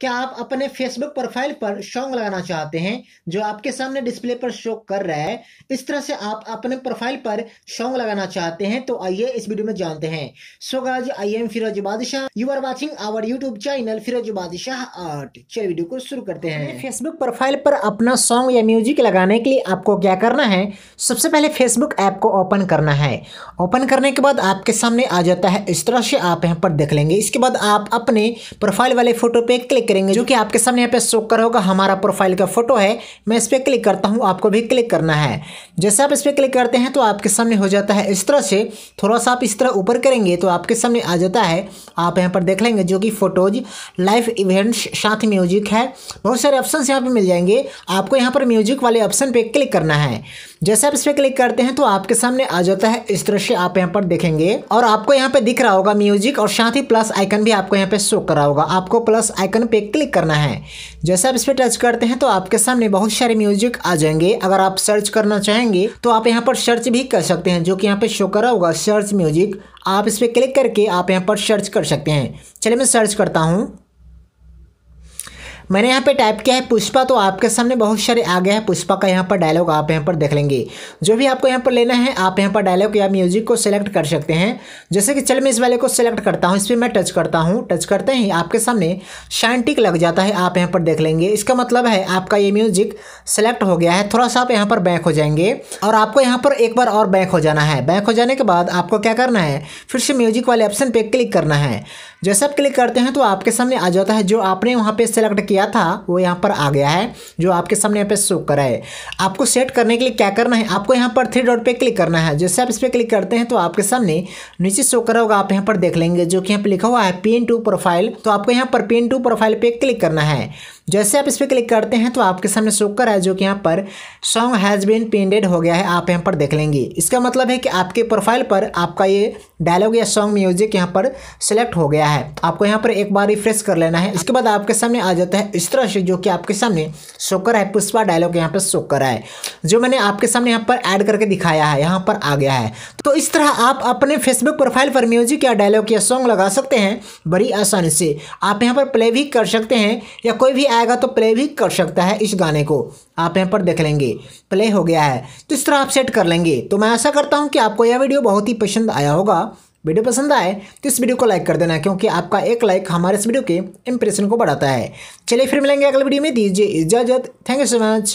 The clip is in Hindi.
क्या आप अपने फेसबुक प्रोफाइल पर सॉन्ग लगाना चाहते हैं जो आपके सामने डिस्प्ले पर शो कर रहा है इस तरह से आप अपने प्रोफाइल पर सॉन्ग लगाना चाहते हैं तो आइए इस वीडियो में जानते हैं सो गाज आई am Firoz Badshah you are watching our YouTube channel Firoz Badshah art चलिए वीडियो को शुरू करते हैं फेसबुक प्रोफाइल पर अपना सॉन्ग या म्यूजिक लगाने के लिए आपको क्या करना है सबसे पहले फेसबुक ऐप को ओपन करना है ओपन करने के बाद आपके सामने आ जाता है इस तरह से आप यहाँ पर देख लेंगे इसके बाद आप अपने प्रोफाइल वाले फोटो पे क्लिक क्लिक करेंगे जो कि आपके सामने यहाँ पे शो कर होगा हमारा प्रोफाइल का फोटो है मैं इस पर क्लिक करता हूँ आपको भी क्लिक करना है जैसे आप इस पर क्लिक करते हैं तो आपके सामने हो जाता है इस तरह से थोड़ा सा आप इस तरह ऊपर करेंगे तो आपके सामने आ जाता है आप यहाँ पर देख लेंगे जो कि फोटोज लाइव इवेंट्स साथ म्यूजिक है बहुत सारे ऑप्शन यहाँ पर मिल जाएंगे आपको यहाँ पर म्यूजिक वाले ऑप्शन पर क्लिक करना है जैसे आप इस पर क्लिक करते हैं तो आपके सामने आ जाता है इस तरह से आप यहाँ पर देखेंगे और आपको यहाँ पे दिख रहा होगा म्यूजिक और साथ ही प्लस आइकन भी आपको यहाँ पे शो कर रहा होगा आपको प्लस आइकन पे पे क्लिक करना है जैसे आप इस पर टच करते हैं तो आपके सामने बहुत सारे म्यूजिक आ जाएंगे अगर आप सर्च करना चाहेंगे तो आप यहाँ पर सर्च भी कर सकते हैं जो कि यहाँ पे शो करा होगा सर्च म्यूजिक आप इस पर क्लिक करके आप यहाँ पर सर्च कर सकते हैं चलिए मैं सर्च करता हूँ मैंने यहाँ पे टाइप किया है पुष्पा तो आपके सामने बहुत सारे आ गया है पुष्पा का यहाँ पर डायलॉग आप यहाँ पर देख लेंगे जो भी आपको यहाँ पर लेना है आप यहाँ पर डायलॉग या म्यूजिक को सिलेक्ट कर सकते हैं जैसे कि चल मैं इस वाले को सिलेक्ट करता हूँ इस पर मैं टच करता हूँ टच करते ही आपके सामने टिक लग जाता है आप यहाँ पर देख लेंगे इसका मतलब है आपका ये म्यूजिक सेलेक्ट हो गया है थोड़ा सा आप यहाँ पर बैक हो जाएंगे और आपको यहाँ पर एक बार और बैक हो जाना है बैक हो जाने के बाद आपको क्या करना है फिर से म्यूजिक वाले ऑप्शन पर क्लिक करना है जैसे आप क्लिक करते हैं तो आपके सामने आ जाता है जो आपने वहाँ पर सेलेक्ट किया किया था वो यहाँ पर आ गया है जो आपके सामने यहाँ पे शो करा है आपको सेट करने के लिए क्या करना है आपको यहाँ पर थ्री डॉट पे क्लिक करना है जैसे आप इस पर क्लिक करते हैं तो आपके सामने नीचे शो करा होगा आप यहाँ पर देख लेंगे जो कि यहाँ पर लिखा हुआ है पिन टू प्रोफाइल तो आपको यहाँ पर पिन टू प्रोफाइल पर क्लिक करना है जैसे आप इस पर क्लिक करते हैं तो आपके सामने शो करा है जो कि यहाँ पर सॉन्ग हैज़ बीन पेंडेड हो गया है आप यहाँ पर देख लेंगे इसका मतलब है कि आपके प्रोफाइल पर आपका ये डायलॉग या सॉन्ग म्यूजिक यहाँ पर सेलेक्ट हो गया है आपको यहाँ पर एक बार रिफ्रेश कर लेना है इसके बाद आपके सामने आ जाता है है इस तरह से जो कि आपके सामने शो कर रहा है पुष्पा डायलॉग यहाँ पर शो कर रहा है जो मैंने आपके सामने यहाँ पर ऐड करके दिखाया है यहाँ पर आ गया है तो इस तरह आप अपने फेसबुक प्रोफाइल पर म्यूजिक या डायलॉग या सॉन्ग लगा सकते हैं बड़ी आसानी से आप यहाँ पर प्ले भी कर सकते हैं या कोई भी आएगा तो प्ले भी कर सकता है इस गाने को आप यहाँ पर देख लेंगे प्ले हो गया है तो इस तरह आप सेट कर लेंगे तो मैं ऐसा करता हूँ कि आपको यह वीडियो बहुत ही पसंद आया होगा वीडियो पसंद आए तो इस वीडियो को लाइक कर देना क्योंकि आपका एक लाइक हमारे इस वीडियो के इंप्रेशन को बढ़ाता है चलिए फिर मिलेंगे अगले वीडियो में दीजिए इजाजत थैंक यू सो मच